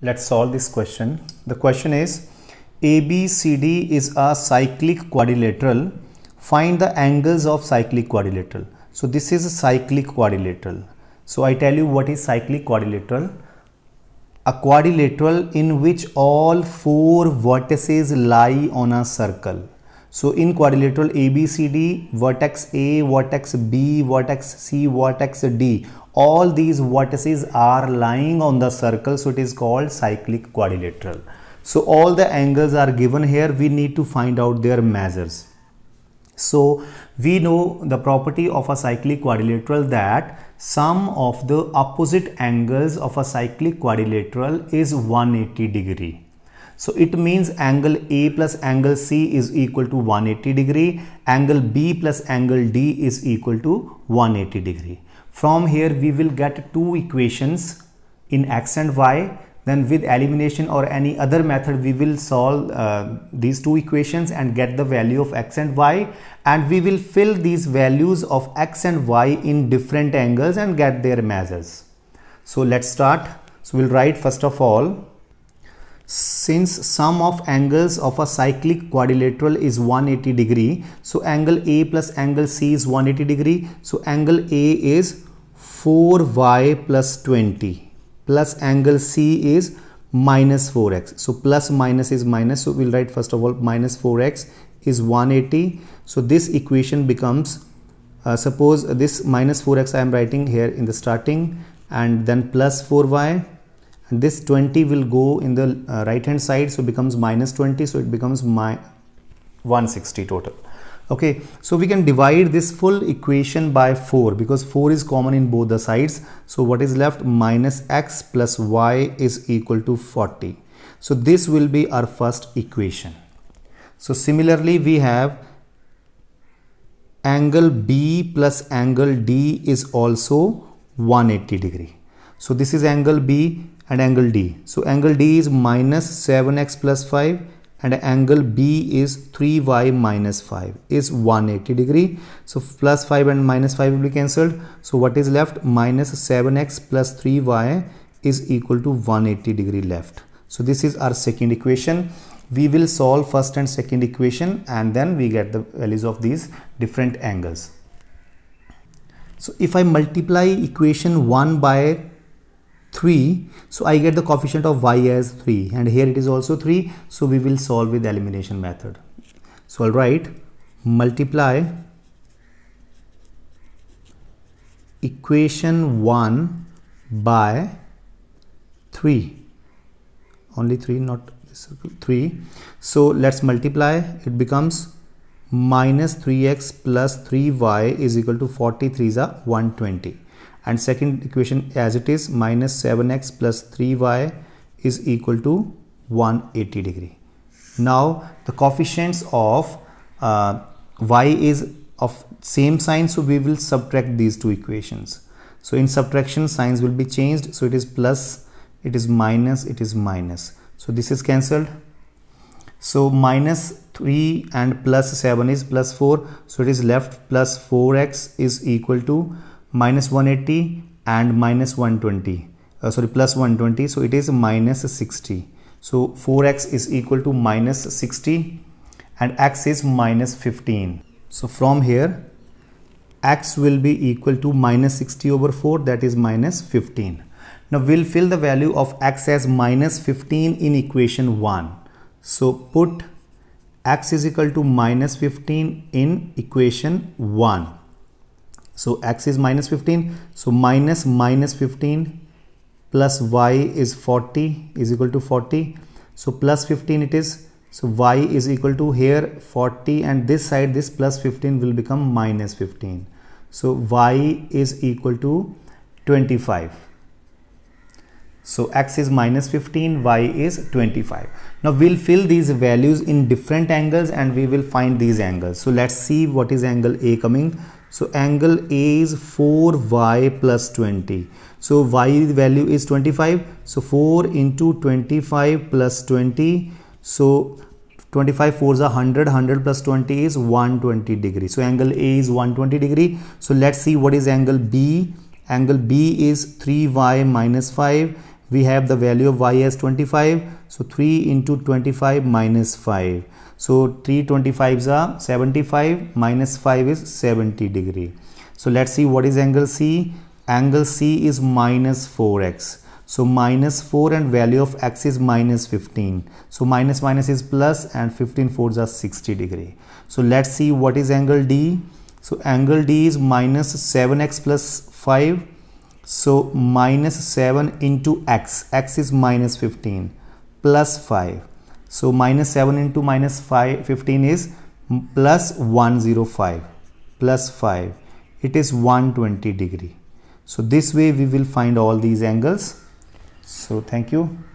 Let's solve this question. The question is ABCD is a cyclic quadrilateral. Find the angles of cyclic quadrilateral. So this is a cyclic quadrilateral. So I tell you what is cyclic quadrilateral. A quadrilateral in which all four vertices lie on a circle. So in quadrilateral ABCD, vertex A, vertex B, vertex C, vertex D, all these vertices are lying on the circle. So it is called cyclic quadrilateral. So all the angles are given here. We need to find out their measures. So we know the property of a cyclic quadrilateral that sum of the opposite angles of a cyclic quadrilateral is 180 degree. So it means angle A plus angle C is equal to 180 degree. Angle B plus angle D is equal to 180 degree. From here we will get two equations in x and y then with elimination or any other method we will solve uh, these two equations and get the value of x and y and we will fill these values of x and y in different angles and get their measures so let's start so we'll write first of all since sum of angles of a cyclic quadrilateral is 180 degree so angle A plus angle C is 180 degree so angle A is 4y plus 20 plus angle C is minus 4x so plus minus is minus so we'll write first of all minus 4x is 180 so this equation becomes uh, suppose this minus 4x I am writing here in the starting and then plus 4y this 20 will go in the uh, right hand side so becomes minus 20 so it becomes my 160 total okay so we can divide this full equation by 4 because 4 is common in both the sides so what is left minus x plus y is equal to 40 so this will be our first equation so similarly we have angle B plus angle D is also 180 degree so this is angle B and angle D. So angle D is minus 7x plus 5 and angle B is 3y minus 5 is 180 degree. So plus 5 and minus 5 will be cancelled. So what is left minus 7x plus 3y is equal to 180 degree left. So this is our second equation. We will solve first and second equation and then we get the values of these different angles. So if I multiply equation 1 by 3 so I get the coefficient of y as 3 and here it is also 3 so we will solve with elimination method so I'll write multiply equation 1 by 3 only 3 not circle 3 so let's multiply it becomes minus 3x plus 3y is equal to 43 is a 120 and second equation as it is minus 7x plus 3y is equal to 180 degree. Now the coefficients of uh, y is of same sign so we will subtract these two equations. So in subtraction signs will be changed so it is plus it is minus it is minus. So this is cancelled. So minus 3 and plus 7 is plus 4 so it is left plus 4x is equal to minus 180 and minus 120 uh, sorry plus 120 so it is minus 60 so 4x is equal to minus 60 and x is minus 15 so from here x will be equal to minus 60 over 4 that is minus 15 now we'll fill the value of x as minus 15 in equation 1 so put x is equal to minus 15 in equation 1 so x is minus 15. So minus minus 15 plus y is 40 is equal to 40. So plus 15 it is. So y is equal to here 40 and this side this plus 15 will become minus 15. So y is equal to 25. So x is minus 15, y is 25. Now we'll fill these values in different angles and we will find these angles. So let's see what is angle A coming. So angle A is 4y plus 20. So y value is 25. So 4 into 25 plus 20. So 25 fours are 100. 100 plus 20 is 120 degree. So angle A is 120 degree. So let's see what is angle B. Angle B is 3y minus 5 we have the value of y as 25 so 3 into 25 minus 5 so 3 25s are 75 minus 5 is 70 degree so let's see what is angle c angle c is minus 4x so minus 4 and value of x is minus 15 so minus minus is plus and 15 fours are 60 degree so let's see what is angle d so angle d is minus 7x plus 5 so minus 7 into x, x is minus 15 plus 5. So minus 7 into minus 5, 15 is plus 105 plus 5. It is 120 degree. So this way we will find all these angles. So thank you.